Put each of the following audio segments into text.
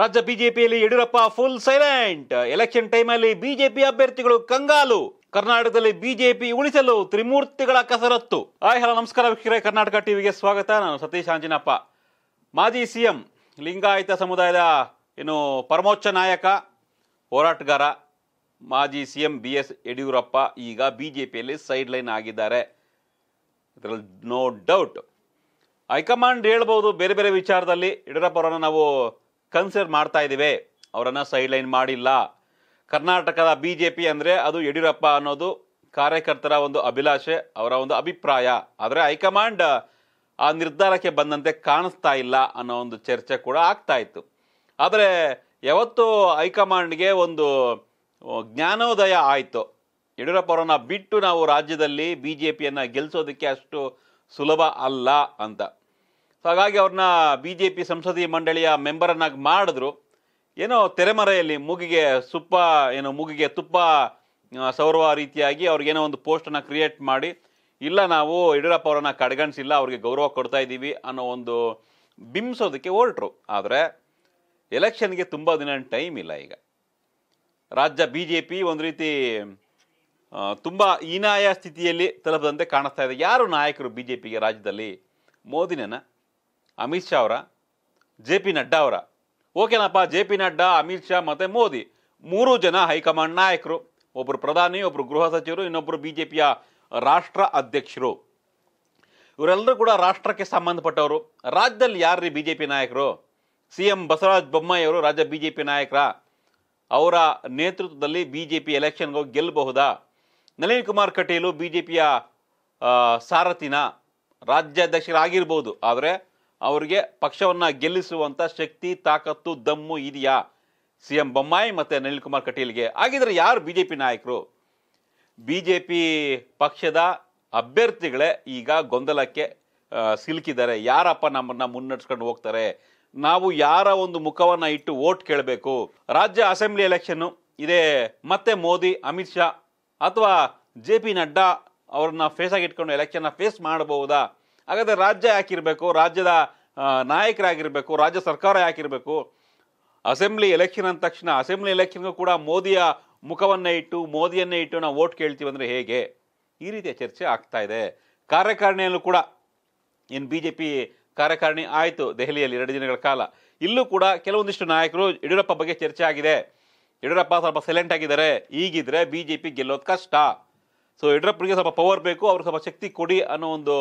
ರಾಜ್ಯ ಬಿಜೆಪಿಯಲ್ಲಿ Yediyurappa full silent election ಟೈಮಲ್ಲಿ ಬಿಜೆಪಿ ಅಭ್ಯರ್ಥಿಗಳು ಕಂಗಾಲು ಕರ್ನಾಟಕದಲ್ಲಿ ಬಿಜೆಪಿ ಉಳಿಸಲು ತ್ರಿಮೂರ್ತಿಗಳ ಕಸರತ್ತು ಹಾಯ್ ಹಲೋ ನಮಸ್ಕಾರ ವೀಕ್ಷಕರೇ ಕರ್ನಾಟಕ ಟಿವಿಗೆ ಸ್ವಾಗತ ನಾನು ಸತೀಶ್ ಆಂಜನಪ್ಪ ಮಾಜಿ ಸಿಎಂ ಲಿಂಗಾಯತ ಸಮುದಾಯದ ಏನು ಪರಮೋಚ್ಚ ನಾಯಕ ಹೋರಾಟಗಾರ ಮಾಜಿ ಸಿಎಂ ಬಿ ಎಸ್ ಯಡಿಯೂರಪ್ಪ ಈಗ ಬಿಜೆಪಿಯಲ್ಲಿ ಸೈಡ್ ಲೈನ್ ಆಗಿದ್ದಾರೆ ಅದರಲ್ಲಿ ನೋ ಡೌಟ್ ಹೈಕಮಾಂಡ್ ಹೇಳ್ಬೋದು ಬೇರೆ ಬೇರೆ ವಿಚಾರದಲ್ಲಿ ಯಡಿಯೂರಪ್ಪ ಅವರನ್ನು ನಾವು ಕನ್ಸಿಡರ್ ಮಾಡ್ತಾ ಇದ್ದೀವಿ ಅವರನ್ನು ಸೈಡ್ಲೈನ್ ಮಾಡಿಲ್ಲ ಕರ್ನಾಟಕದ ಬಿ ಜೆ ಪಿ ಅಂದರೆ ಅದು ಯಡಿಯೂರಪ್ಪ ಅನ್ನೋದು ಕಾರ್ಯಕರ್ತರ ಒಂದು ಅಭಿಲಾಷೆ ಅವರ ಒಂದು ಅಭಿಪ್ರಾಯ ಆದರೆ ಹೈಕಮಾಂಡ್ ಆ ನಿರ್ಧಾರಕ್ಕೆ ಬಂದಂತೆ ಕಾಣಿಸ್ತಾ ಇಲ್ಲ ಅನ್ನೋ ಒಂದು ಚರ್ಚೆ ಕೂಡ ಆಗ್ತಾ ಇತ್ತು ಆದರೆ ಯಾವತ್ತು ಹೈಕಮಾಂಡ್ಗೆ ಒಂದು ಜ್ಞಾನೋದಯ ಆಯಿತು ಯಡಿಯೂರಪ್ಪ ಅವರನ್ನು ಬಿಟ್ಟು ನಾವು ರಾಜ್ಯದಲ್ಲಿ ಬಿ ಜೆ ಪಿಯನ್ನು ಗೆಲ್ಲಿಸೋದಕ್ಕೆ ಅಷ್ಟು ಸುಲಭ ಅಲ್ಲ ಅಂತ ಸೊ ಹಾಗಾಗಿ ಅವ್ರನ್ನ ಬಿ ಜೆ ಪಿ ಸಂಸದೀಯ ಮಂಡಳಿಯ ಮೆಂಬರನ್ನಾಗಿ ಮಾಡಿದ್ರು ಏನೋ ತೆರೆಮರೆಯಲ್ಲಿ ಮೂಗಿಗೆ ಸುಪ್ಪ ಏನೋ ಮೂಗಿಗೆ ತುಪ್ಪ ಸೌರವ ರೀತಿಯಾಗಿ ಅವ್ರಿಗೇನೋ ಒಂದು ಪೋಸ್ಟನ್ನು ಕ್ರಿಯೇಟ್ ಮಾಡಿ ಇಲ್ಲ ನಾವು ಯಡಿಯೂರಪ್ಪ ಅವರನ್ನು ಕಡೆಗಣಿಸಿಲ್ಲ ಅವ್ರಿಗೆ ಗೌರವ ಕೊಡ್ತಾ ಇದ್ದೀವಿ ಅನ್ನೋ ಒಂದು ಬಿಂಬಿಸೋದಕ್ಕೆ ಹೊರಟರು ಆದರೆ ಎಲೆಕ್ಷನ್ಗೆ ತುಂಬ ದಿನ ಟೈಮ್ ಇಲ್ಲ ಈಗ ರಾಜ್ಯ ಬಿ ಜೆ ಪಿ ಒಂದು ರೀತಿ ತುಂಬ ಹೀನಾಯ ಸ್ಥಿತಿಯಲ್ಲಿ ತಲುಪದಂತೆ ಕಾಣಿಸ್ತಾ ಇದೆ ಯಾರು ನಾಯಕರು ಬಿ ಜೆ ಪಿಗೆ ರಾಜ್ಯದಲ್ಲಿ ಮೋದಿನೇನ ಅಮಿತ್ ಶಾ ಅವರ ಜೆ ಪಿ ನಡ್ಡಾ ಅವರ ಓಕೆನಪ್ಪ ಜೆ ಪಿ ನಡ್ಡಾ ಅಮಿತ್ ಶಾ ಮತ್ತು ಮೋದಿ ಮೂರು ಜನ ಹೈಕಮಾಂಡ್ ನಾಯಕರು ಒಬ್ಬರು ಪ್ರಧಾನಿ ಒಬ್ಬರು ಗೃಹ ಸಚಿವರು ಇನ್ನೊಬ್ಬರು ಬಿ ಜೆ ಪಿಯ ರಾಷ್ಟ್ರ ಅಧ್ಯಕ್ಷರು ಇವರೆಲ್ಲರೂ ಕೂಡ ರಾಷ್ಟ್ರಕ್ಕೆ ಸಂಬಂಧಪಟ್ಟವರು ರಾಜ್ಯದಲ್ಲಿ ಯಾರ್ರೀ ಬಿ ಜೆ ಪಿ ನಾಯಕರು ಸಿ ಎಂ ಬಸವರಾಜ ಬೊಮ್ಮಾಯಿಯವರು ರಾಜ್ಯ ಬಿ ಜೆ ಪಿ ನಾಯಕರ ಅವರ ನೇತೃತ್ವದಲ್ಲಿ ಬಿ ಜೆ ಪಿ ಎಲೆಕ್ಷನ್ಗೆ ಹೋಗಿ ಗೆಲ್ಲಬಹುದಾ ನಳಿನ್ ಕುಮಾರ್ ಕಟೀಲು ಬಿ ಜೆ ಪಿಯ ಸಾರಥಿನ ರಾಜ್ಯಾಧ್ಯಕ್ಷರಾಗಿರ್ಬೋದು ಆದರೆ ಅವರಿಗೆ ಪಕ್ಷವನ್ನು ಗೆಲ್ಲಿಸುವಂಥ ಶಕ್ತಿ ತಾಕತ್ತು ದಮ್ಮು ಇದೆಯಾ ಸಿ ಎಂ ಬೊಮ್ಮಾಯಿ ಮತ್ತು ಅನಿಲ್ ಕುಮಾರ್ ಕಟೀಲ್ಗೆ ಆಗಿದ್ರೆ ಯಾರು ಬಿ ಜೆ ಪಿ ನಾಯಕರು ಬಿ ಜೆ ಪಿ ಪಕ್ಷದ ಅಭ್ಯರ್ಥಿಗಳೇ ಈಗ ಗೊಂದಲಕ್ಕೆ ಸಿಲುಕಿದ್ದಾರೆ ಯಾರಪ್ಪ ನಮ್ಮನ್ನು ಮುನ್ನಡೆಸ್ಕೊಂಡು ಹೋಗ್ತಾರೆ ನಾವು ಯಾರ ಒಂದು ಮುಖವನ್ನು ಇಟ್ಟು ಓಟ್ ಕೇಳಬೇಕು ರಾಜ್ಯ ಅಸೆಂಬ್ಲಿ ಎಲೆಕ್ಷನ್ನು ಇದೇ ಮತ್ತೆ ಮೋದಿ ಅಮಿತ್ ಶಾ ಅಥವಾ ಜೆ ಪಿ ನಡ್ಡಾ ಅವ್ರನ್ನ ಆಗಿ ಇಟ್ಕೊಂಡು ಎಲೆಕ್ಷನ್ನ ಫೇಸ್ ಮಾಡಬಹುದಾ ಹಾಗಾದರೆ ರಾಜ್ಯ ಯಾಕಿರಬೇಕು ರಾಜ್ಯದ ನಾಯಕರಾಗಿರಬೇಕು ರಾಜ್ಯ ಸರ್ಕಾರ ಯಾಕಿರಬೇಕು ಅಸೆಂಬ್ಲಿ ಎಲೆಕ್ಷನ್ ಅಂದ ತಕ್ಷಣ ಅಸೆಂಬ್ಲಿ ಎಲೆಕ್ಷನ್ಗೂ ಕೂಡ ಮೋದಿಯ ಮುಖವನ್ನೇ ಇಟ್ಟು ಮೋದಿಯನ್ನೇ ಇಟ್ಟು ನಾವು ವೋಟ್ ಕೇಳ್ತೀವಿ ಅಂದರೆ ಹೇಗೆ ಈ ರೀತಿಯ ಚರ್ಚೆ ಆಗ್ತಾ ಇದೆ ಕಾರ್ಯಕಾರಿಣಿಯಲ್ಲೂ ಕೂಡ ಏನು ಬಿ ಜೆ ಪಿ ಕಾರ್ಯಕಾರಿಣಿ ಆಯಿತು ದೆಹಲಿಯಲ್ಲಿ ಎರಡು ದಿನಗಳ ಕಾಲ ಇಲ್ಲೂ ಕೂಡ ಕೆಲವೊಂದಿಷ್ಟು ನಾಯಕರು ಯಡಿಯೂರಪ್ಪ ಬಗ್ಗೆ ಚರ್ಚೆ ಆಗಿದೆ ಯಡಿಯೂರಪ್ಪ ಸ್ವಲ್ಪ ಸೈಲೆಂಟ್ ಆಗಿದ್ದಾರೆ ಈಗಿದ್ರೆ ಬಿ ಜೆ ಪಿ ಗೆಲ್ಲೋದು ಕಷ್ಟ ಸೊ ಯಡಿಯೂರಪ್ಪನಿಗೆ ಸ್ವಲ್ಪ ಪವರ್ ಬೇಕು ಅವ್ರಿಗೆ ಸ್ವಲ್ಪ ಶಕ್ತಿ ಕೊಡಿ ಅನ್ನೋ ಒಂದು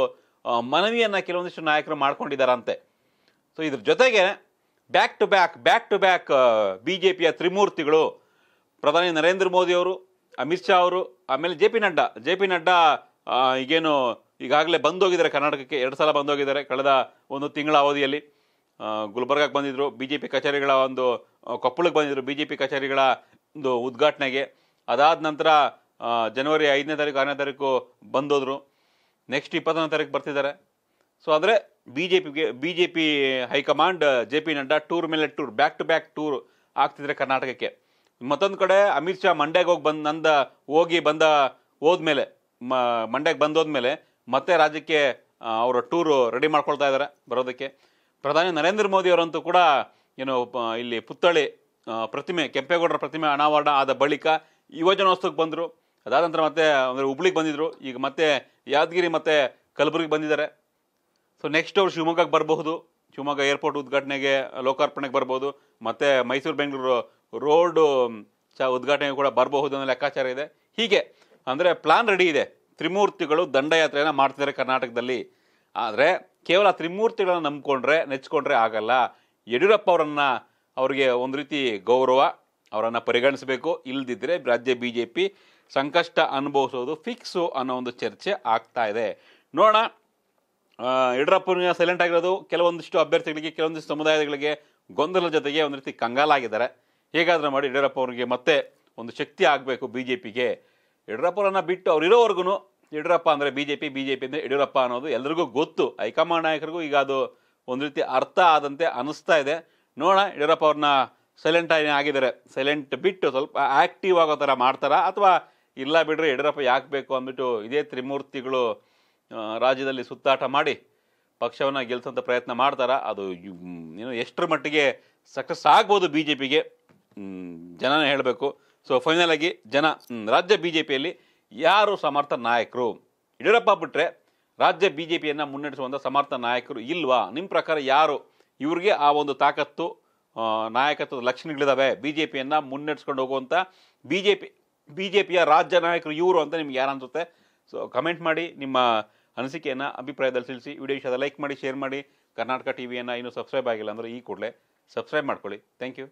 ಮನವಿಯನ್ನು ಕೆಲವೊಂದಿಷ್ಟು ನಾಯಕರು ಮಾಡ್ಕೊಂಡಿದ್ದಾರಂತೆ ಸೊ ಇದ್ರ ಜೊತೆಗೆ back to back back to back B J ಪಿಯ ತ್ರಿಮೂರ್ತಿಗಳು ಪ್ರಧಾನಿ ನರೇಂದ್ರ ಮೋದಿ ಅವರು ಅಮಿತ್ ಶಾ ಅವರು ಆಮೇಲೆ J P Nadda J P Nadda ಈಗೇನು ಈಗಾಗಲೇ ಬಂದೋಗಿದ್ದಾರೆ ಕರ್ನಾಟಕಕ್ಕೆ ಎರಡು ಸಲ ಬಂದೋಗಿದ್ದಾರೆ ಕಳೆದ ಒಂದು ತಿಂಗಳ ಅವಧಿಯಲ್ಲಿ ಗುಲ್ಬರ್ಗಕ್ಕೆ ಬಂದಿದ್ದರು ಬಿ ಜೆ ಪಿ ಕಚೇರಿಗಳ ಒಂದು ಕೊಪ್ಪಳಕ್ಕೆ ಬಂದಿದ್ದರು ಬಿ ಜೆ ಪಿ ಕಚೇರಿಗಳ ಒಂದು ಉದ್ಘಾಟನೆಗೆ ಅದಾದ ನಂತರ ಜನವರಿ ಐದನೇ ತಾರೀಕು ಆರನೇ ತಾರೀಕು ಬಂದೋದ್ರು ನೆಕ್ಸ್ಟ್ ಇಪ್ಪತ್ತೊಂದನೇ ತಾರೀಕು ಬರ್ತಿದ್ದಾರೆ ಸೊ ಆದರೆ ಬಿ ಜೆ ಪಿಗೆ B J P high command J P Nadda tour ಮೇಲೆ tour back to back tour ಆಗ್ತಿದ್ರೆ ಕರ್ನಾಟಕಕ್ಕೆ ಮತ್ತೊಂದು ಕಡೆ ಅಮಿತ್ ಶಾ ಮಂಡ್ಯಾಗ ಹೋಗಿ ಬಂದು ನಂದ ಹೋಗಿ ಬಂದ ಹೋದ್ಮೇಲೆ ಮ ಮಂಡ್ಯಕ್ಕೆ ಬಂದೋದ್ಮೇಲೆ ಮತ್ತೆ ರಾಜ್ಯಕ್ಕೆ ಅವರ ಟೂರು ರೆಡಿ ಮಾಡ್ಕೊಳ್ತಾ ಇದ್ದಾರೆ ಬರೋದಕ್ಕೆ ಪ್ರಧಾನಿ ನರೇಂದ್ರ ಮೋದಿ ಅವರಂತೂ ಕೂಡ ಏನು ಇಲ್ಲಿ ಪುತ್ಥಳಿ ಪ್ರತಿಮೆ ಕೆಂಪೇಗೌಡರ ಪ್ರತಿಮೆ ಅನಾವರಣ ಆದ ಬಳಿಕ ಯುವಜನೋತ್ಸವಕ್ಕೆ ಬಂದರು ಅದಾದ ನಂತರ ಮತ್ತೆ ಅಂದರೆ ಹುಬ್ಳಿಗೆ ಬಂದಿದ್ದರು ಈಗ ಮತ್ತೆ ಯಾದಗಿರಿ ಮತ್ತು ಕಲಬುರಗಿ ಬಂದಿದ್ದಾರೆ ಸೊ ನೆಕ್ಸ್ಟ್ ಅವರು ಶಿವಮೊಗ್ಗಕ್ಕೆ ಬರಬಹುದು ಶಿವಮೊಗ್ಗ ಏರ್ಪೋರ್ಟ್ ಉದ್ಘಾಟನೆಗೆ ಲೋಕಾರ್ಪಣೆಗೆ ಬರ್ಬೋದು ಮತ್ತು ಮೈಸೂರು ಬೆಂಗಳೂರು ರೋಡು ಚ ಉದ್ಘಾಟನೆಗೆ ಕೂಡ ಬರಬಹುದು ಅನ್ನೋ ಲೆಕ್ಕಾಚಾರ ಇದೆ ಹೀಗೆ ಅಂದರೆ ಪ್ಲಾನ್ ರೆಡಿ ಇದೆ ತ್ರಿಮೂರ್ತಿಗಳು ದಂಡಯಾತ್ರೆಯನ್ನು ಮಾಡ್ತಿದ್ದಾರೆ ಕರ್ನಾಟಕದಲ್ಲಿ ಆದರೆ ಕೇವಲ ತ್ರಿಮೂರ್ತಿಗಳನ್ನು ನಂಬಿಕೊಂಡ್ರೆ ನೆಚ್ಕೊಂಡ್ರೆ ಆಗಲ್ಲ ಯಡಿಯೂರಪ್ಪ ಅವರನ್ನು ಅವರಿಗೆ ಒಂದು ರೀತಿ ಗೌರವ ಅವರನ್ನು ಪರಿಗಣಿಸಬೇಕು ಇಲ್ಲದಿದ್ದರೆ ರಾಜ್ಯ ಬಿ ಜೆ ಪಿ ಸಂಕಷ್ಟ ಅನುಭವಿಸೋದು ಫಿಕ್ಸು ಅನ್ನೋ ಒಂದು ಚರ್ಚೆ ಆಗ್ತಾ ಇದೆ ನೋಡೋಣ ಯಡಿಯೂರಪ್ಪನ ಸೈಲೆಂಟ್ ಆಗಿರೋದು ಕೆಲವೊಂದಿಷ್ಟು ಅಭ್ಯರ್ಥಿಗಳಿಗೆ ಕೆಲವೊಂದಿಷ್ಟು ಸಮುದಾಯಗಳಿಗೆ ಗೊಂದಲದ ಜೊತೆಗೆ ಒಂದು ರೀತಿ ಕಂಗಾಲಾಗಿದ್ದಾರೆ ಹೇಗಾದರೂ ಮಾಡಿ ಯಡಿಯೂರಪ್ಪ ಅವರಿಗೆ ಮತ್ತೆ ಒಂದು ಶಕ್ತಿ ಆಗಬೇಕು ಬಿ ಜೆ ಪಿಗೆ ಯಡಿಯೂರಪ್ಪರನ್ನು ಬಿಟ್ಟು ಅವ್ರು ಇರೋವರೆಗೂ ಯಡಿಯೂರಪ್ಪ ಅಂದರೆ B J P B J P ಅಂದರೆ ಯಡಿಯೂರಪ್ಪ ಅನ್ನೋದು ಎಲ್ಲರಿಗೂ ಗೊತ್ತು ಹೈಕಮಾಂಡ್ ನಾಯಕರಿಗೂ ಈಗ ಅದು ಒಂದು ರೀತಿ ಅರ್ಥ ಆದಂತೆ ಅನ್ನಿಸ್ತಾ ಇದೆ ನೋಡೋಣ ಯಡಿಯೂರಪ್ಪ ಅವ್ರನ್ನ ಸೈಲೆಂಟ್ ಆಗಿದ್ದಾರೆ ಸೈಲೆಂಟ್ ಬಿಟ್ಟು ಸ್ವಲ್ಪ ಆ್ಯಕ್ಟಿವ್ ಆಗೋ ಥರ ಮಾಡ್ತಾರಾ ಅಥವಾ ಇಲ್ಲ ಬಿಡ್ರಿ ಯಡಿಯೂರಪ್ಪ ಯಾಕೆ ಬೇಕು ಅಂದ್ಬಿಟ್ಟು ಇದೇ ತ್ರಿಮೂರ್ತಿಗಳು ರಾಜ್ಯದಲ್ಲಿ ಸುತ್ತಾಟ ಮಾಡಿ ಪಕ್ಷವನ್ನು ಗೆಲ್ಸೋಂಥ ಪ್ರಯತ್ನ ಮಾಡ್ತಾರ ಅದು ಏನು ಎಷ್ಟರ ಮಟ್ಟಿಗೆ ಸಕ್ಸಸ್ ಆಗ್ಬೋದು ಬಿ ಜೆ ಪಿಗೆ ಜನನೇ ಹೇಳಬೇಕು ಸೊ ಫೈನಲ್ ಆಗಿ ಜನ ರಾಜ್ಯ ಬಿ ಜೆ ಪಿಯಲ್ಲಿ ಯಾರು ಸಮರ್ಥ ನಾಯಕರು ಯಡಿಯೂರಪ್ಪ ಬಿಟ್ಟರೆ ರಾಜ್ಯ ಬಿ ಜೆ ಪಿಯನ್ನು ಮುನ್ನಡೆಸುವಂಥ ಸಮರ್ಥ ನಾಯಕರು ಇಲ್ವಾ ನಿಮ್ಮ ಪ್ರಕಾರ ಯಾರು ಇವ್ರಿಗೆ ಆ ಒಂದು ತಾಕತ್ತು ನಾಯಕತ್ವದ ಲಕ್ಷಣಗಳಿದ್ದಾವೆ ಬಿ ಜೆ ಪಿಯನ್ನು ಮುನ್ನಡೆಸ್ಕೊಂಡು ಹೋಗುವಂಥ B J P B J ಪಿಯ ರಾಜ್ಯ ನಾಯಕರು ಇವರು ಅಂತ ನಿಮ್ಗೆ ಯಾರು ಅನ್ಸುತ್ತೆ ಸೊ ಕಮೆಂಟ್ ಮಾಡಿ ನಿಮ್ಮ ಅನಿಸಿಕೆಯನ್ನು ಅಭಿಪ್ರಾಯದಲ್ಲಿ ತಿಳಿಸಿ ವಿಡಿಯೋ ಇಷ್ಟ ಲೈಕ್ ಮಾಡಿ ಶೇರ್ ಮಾಡಿ ಕರ್ನಾಟಕ ಟಿ ವಿಯನ್ನು ಇನ್ನೂ ಸಬ್ಸ್ಕ್ರೈಬ್ ಆಗಿಲ್ಲ ಅಂದರೆ ಈ ಕೂಡಲೇ ಸಬ್ಸ್ಕ್ರೈಬ್ ಮಾಡ್ಕೊಳ್ಳಿ ಥ್ಯಾಂಕ್ ಯು